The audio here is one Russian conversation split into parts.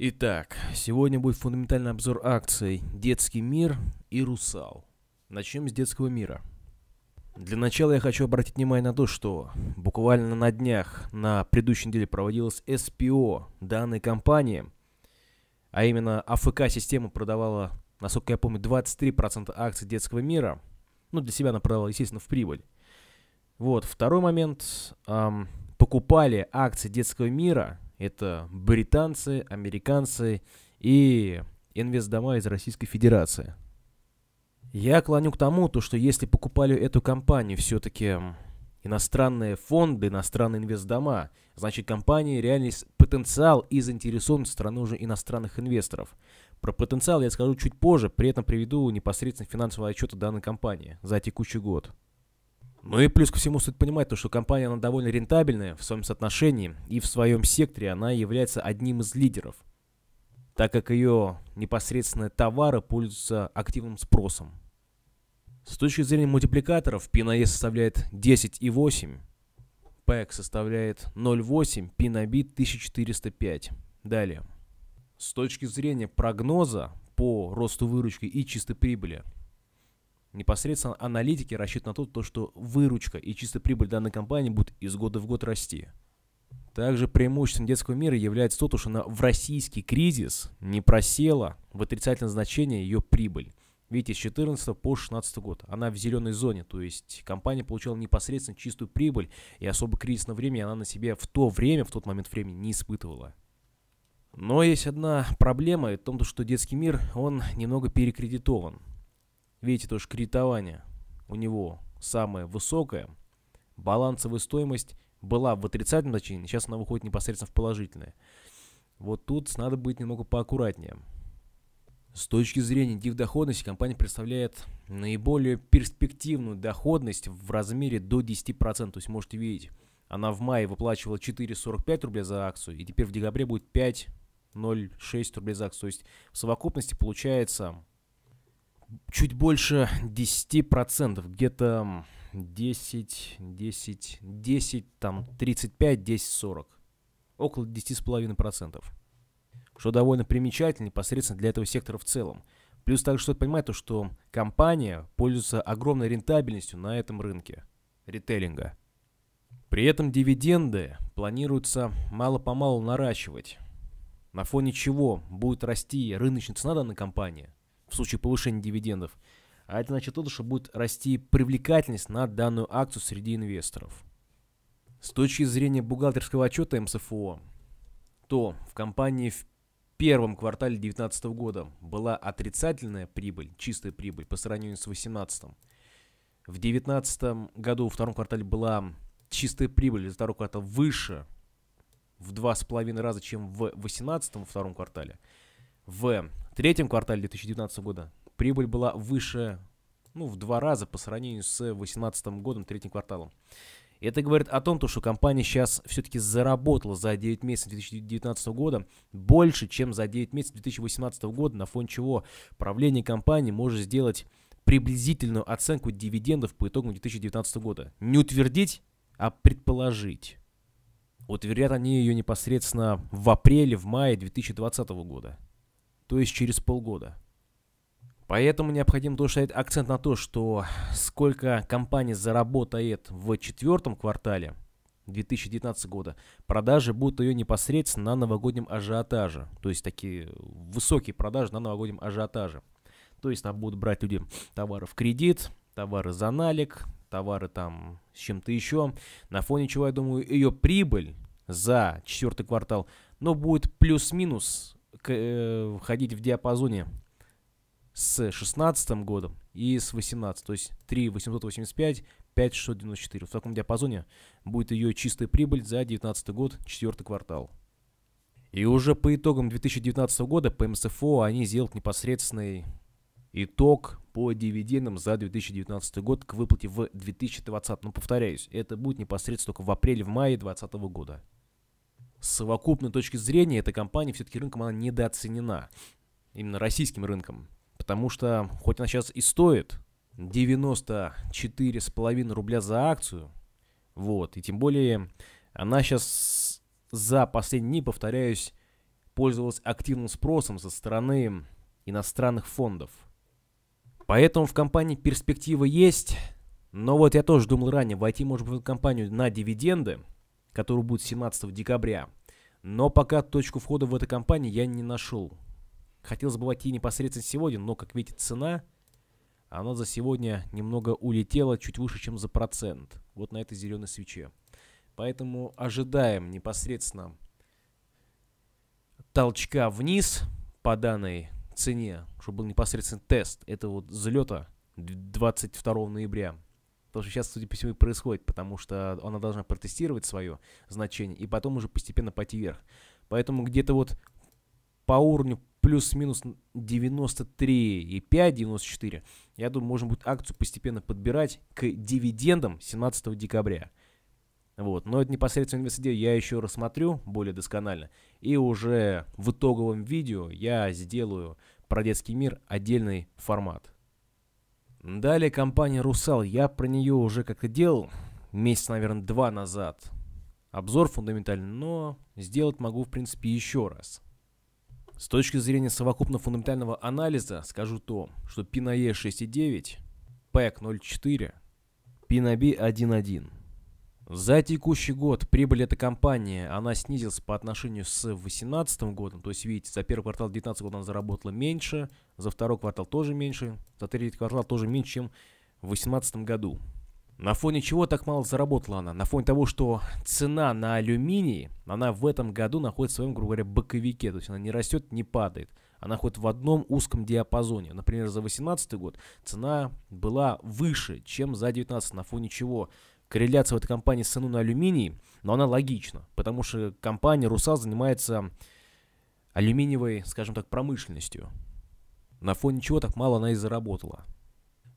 Итак, сегодня будет фундаментальный обзор акций «Детский мир» и «Русал». Начнем с детского мира. Для начала я хочу обратить внимание на то, что буквально на днях, на предыдущей неделе проводилось СПО данной компании, а именно АФК-система продавала, насколько я помню, 23% акций детского мира. Ну, для себя она продавала, естественно, в прибыль. Вот, второй момент. Эм, покупали акции детского мира – это британцы, американцы и инвестдома из Российской Федерации. Я клоню к тому, то, что если покупали эту компанию все-таки иностранные фонды, иностранные инвестдома, значит компания реально есть потенциал и в страны уже иностранных инвесторов. Про потенциал я скажу чуть позже, при этом приведу непосредственно финансовые отчеты данной компании за текущий год. Ну и плюс ко всему стоит понимать, то, что компания она довольно рентабельная в своем соотношении и в своем секторе она является одним из лидеров, так как ее непосредственные товары пользуются активным спросом. С точки зрения мультипликаторов, P на E составляет 10,8, PEC составляет 0,8, P на B 1405. Далее. С точки зрения прогноза по росту выручки и чистой прибыли – Непосредственно аналитики рассчитаны на то, что выручка и чистая прибыль данной компании будут из года в год расти. Также преимуществом детского мира является то, что она в российский кризис не просела в отрицательное значение ее прибыль. Видите, с 14 по 16 год она в зеленой зоне, то есть компания получала непосредственно чистую прибыль, и особо кризисного времени она на себе в то время, в тот момент времени не испытывала. Но есть одна проблема, и в том, что детский мир, он немного перекредитован. Видите, тоже кредитование у него самое высокое. Балансовая стоимость была в отрицательном значении, сейчас она выходит непосредственно в положительное. Вот тут надо быть немного поаккуратнее. С точки зрения дивдоходности компания представляет наиболее перспективную доходность в размере до 10%. То есть можете видеть, она в мае выплачивала 4,45 рубля за акцию, и теперь в декабре будет 5,06 рублей за акцию. То есть в совокупности получается чуть больше 10%, где-то 10, 10, 10, там 35, 10, 40. Около 10,5%. Что довольно примечательно непосредственно для этого сектора в целом. Плюс также стоит понимать то, что компания пользуется огромной рентабельностью на этом рынке ритейлинга. При этом дивиденды планируется мало-помалу наращивать, на фоне чего будет расти рыночная цена данной компании, в случае повышения дивидендов. А это значит то, что будет расти привлекательность на данную акцию среди инвесторов. С точки зрения бухгалтерского отчета МСФО, то в компании в первом квартале 2019 года была отрицательная прибыль, чистая прибыль по сравнению с 2018. В 2019 году во втором квартале была чистая прибыль за второй квартал выше в два с половиной раза, чем в 2018 во втором квартале. В третьем квартале 2019 года прибыль была выше ну, в два раза по сравнению с 2018 годом, третьим кварталом. это говорит о том, что компания сейчас все-таки заработала за 9 месяцев 2019 года больше, чем за 9 месяцев 2018 года, на фон чего правление компании может сделать приблизительную оценку дивидендов по итогам 2019 года. Не утвердить, а предположить. Утвердят они ее непосредственно в апреле, в мае 2020 года то есть через полгода. Поэтому необходимо тоже ставить акцент на то, что сколько компания заработает в четвертом квартале 2019 года, продажи будут ее непосредственно на новогоднем ажиотаже. То есть такие высокие продажи на новогоднем ажиотаже. То есть там будут брать люди товары в кредит, товары за налик, товары там с чем-то еще. На фоне чего, я думаю, ее прибыль за четвертый квартал, но будет плюс-минус к, э, ходить в диапазоне с 16 годом и с 18. То есть 3 885, 5 694. В таком диапазоне будет ее чистая прибыль за 2019 год, четвертый квартал. И уже по итогам 2019 года по МСФО они сделают непосредственный итог по дивидендам за 2019 год к выплате в 2020. Но повторяюсь, это будет непосредственно только в апреле-мае в 2020 года с совокупной точки зрения эта компания все-таки рынком она недооценена. Именно российским рынком. Потому что, хоть она сейчас и стоит 94,5 рубля за акцию, вот, и тем более она сейчас за последние дни, повторяюсь, пользовалась активным спросом со стороны иностранных фондов. Поэтому в компании перспективы есть, но вот я тоже думал ранее, войти может быть в компанию на дивиденды – который будет 17 декабря. Но пока точку входа в эту компанию я не нашел. Хотелось бы войти непосредственно сегодня, но, как видите, цена, она за сегодня немного улетела, чуть выше, чем за процент. Вот на этой зеленой свече. Поэтому ожидаем непосредственно толчка вниз по данной цене, чтобы был непосредственно тест этого вот взлета 22 ноября то, что сейчас, судя по всему, и происходит, потому что она должна протестировать свое значение и потом уже постепенно пойти вверх. Поэтому где-то вот по уровню плюс-минус 93,5-94, я думаю, можно будет акцию постепенно подбирать к дивидендам 17 декабря. Вот. Но это непосредственно инвестидею я еще рассмотрю более досконально. И уже в итоговом видео я сделаю про детский мир отдельный формат. Далее компания «Русал». Я про нее уже как-то делал месяц, наверное, два назад. Обзор фундаментальный, но сделать могу, в принципе, еще раз. С точки зрения совокупно-фундаментального анализа скажу то, что PNAE 6.9, PEC 0.4, PNAB 1.1. За текущий год прибыль этой компании, она снизилась по отношению с 2018 годом. То есть, видите, за первый квартал 2019 года она заработала меньше, за второй квартал тоже меньше, за третий квартал тоже меньше, чем в 2018 году. На фоне чего так мало заработала она? На фоне того, что цена на алюминий, она в этом году находится в своем, грубо говоря, боковике. То есть она не растет, не падает. Она находится в одном узком диапазоне. Например, за 2018 год цена была выше, чем за 2019. На фоне чего корреляция в этой компании с ценой на алюминий, но она логична, потому что компания «Русал» занимается алюминиевой, скажем так, промышленностью. На фоне чего так мало она и заработала.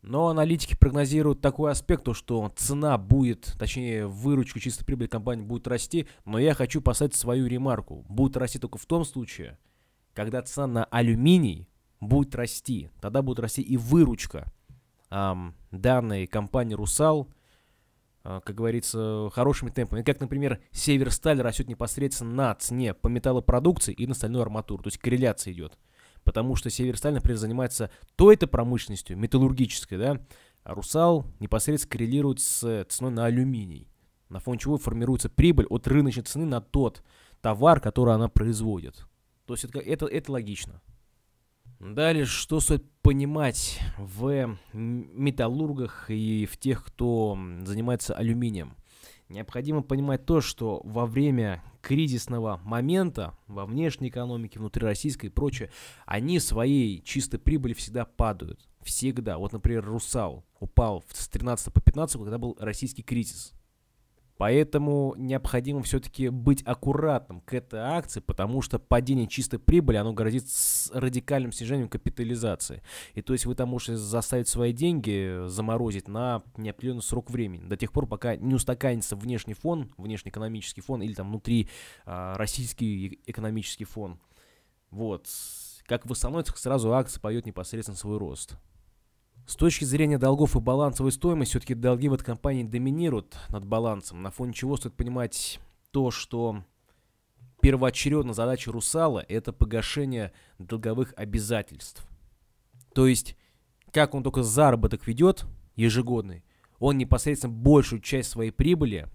Но аналитики прогнозируют такой аспект, то что цена будет, точнее выручка чистой прибыли компании будет расти, но я хочу поставить свою ремарку. Будет расти только в том случае, когда цена на алюминий будет расти. Тогда будет расти и выручка эм, данной компании «Русал», Э, как говорится, хорошими темпами. Как, например, северсталь растет непосредственно на цене по металлопродукции и на стальную арматуру. То есть корреляция идет. Потому что северсталь, например, занимается то это промышленностью, металлургической, да, а русал непосредственно коррелирует с ценой на алюминий, на фоне чего формируется прибыль от рыночной цены на тот товар, который она производит. То есть это, это, это логично. Далее, что стоит понимать в металлургах и в тех, кто занимается алюминием? Необходимо понимать то, что во время кризисного момента во внешней экономике, внутрироссийской и прочее, они своей чистой прибыли всегда падают. Всегда. Вот, например, Русал упал с 13 по 15, когда был российский кризис. Поэтому необходимо все-таки быть аккуратным к этой акции, потому что падение чистой прибыли, оно грозит с радикальным снижением капитализации. И то есть вы там можете заставить свои деньги заморозить на неопределенный срок времени, до тех пор, пока не устаканится внешний фон, внешнеэкономический фон или там внутри а, российский экономический фон. Вот. Как восстановится, сразу акция поет непосредственно свой рост. С точки зрения долгов и балансовой стоимости, все-таки долги в этой компании доминируют над балансом, на фоне чего стоит понимать то, что первоочередная задача «Русала» — это погашение долговых обязательств. То есть, как он только заработок ведет ежегодный, он непосредственно большую часть своей прибыли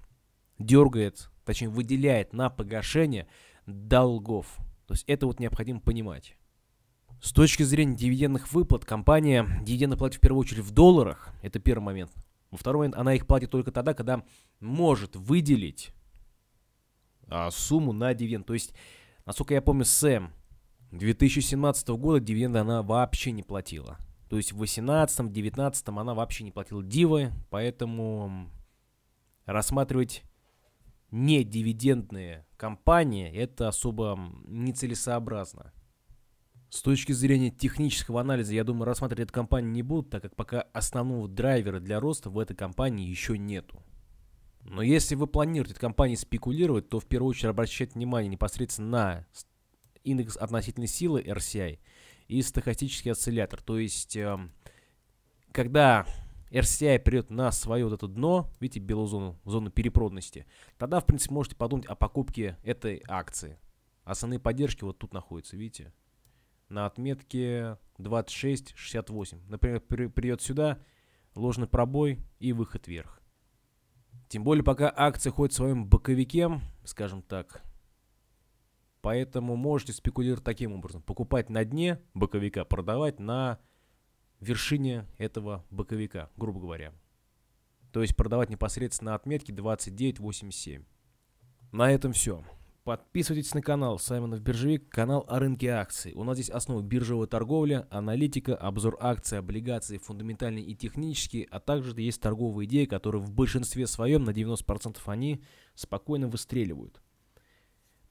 дергает, точнее выделяет на погашение долгов. То есть это вот необходимо понимать. С точки зрения дивидендных выплат, компания дивиденды платит в первую очередь в долларах. Это первый момент. Во второй момент, она их платит только тогда, когда может выделить а, сумму на дивиденд. То есть, насколько я помню, с 2017 года дивиденды она вообще не платила. То есть в 2018-2019 она вообще не платила дивы, поэтому рассматривать не дивидендные компании это особо нецелесообразно. С точки зрения технического анализа, я думаю, рассматривать эту компанию не будут, так как пока основного драйвера для роста в этой компании еще нету. Но если вы планируете компании спекулировать, то в первую очередь обращать внимание непосредственно на индекс относительной силы RCI и стахастический осциллятор. То есть, эм, когда RCI придет на свое вот это дно, видите, белую зону, зону перепроданности, тогда, в принципе, можете подумать о покупке этой акции. Основные поддержки вот тут находятся, видите? на отметке 26-68. Например, придет сюда ложный пробой и выход вверх. Тем более, пока акция ходит своим боковике, скажем так. Поэтому можете спекулировать таким образом. Покупать на дне боковика, продавать на вершине этого боковика, грубо говоря. То есть продавать непосредственно на отметке 29.87. На этом все. Подписывайтесь на канал Саймонов Биржевик, канал о рынке акций. У нас здесь основы биржевой торговли, аналитика, обзор акций, облигаций, фундаментальные и технические, а также есть торговые идеи, которые в большинстве своем, на 90% они спокойно выстреливают.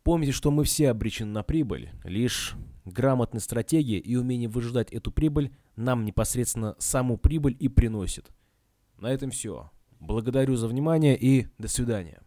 Помните, что мы все обречены на прибыль. Лишь грамотная стратегия и умение выжидать эту прибыль нам непосредственно саму прибыль и приносит. На этом все. Благодарю за внимание и до свидания.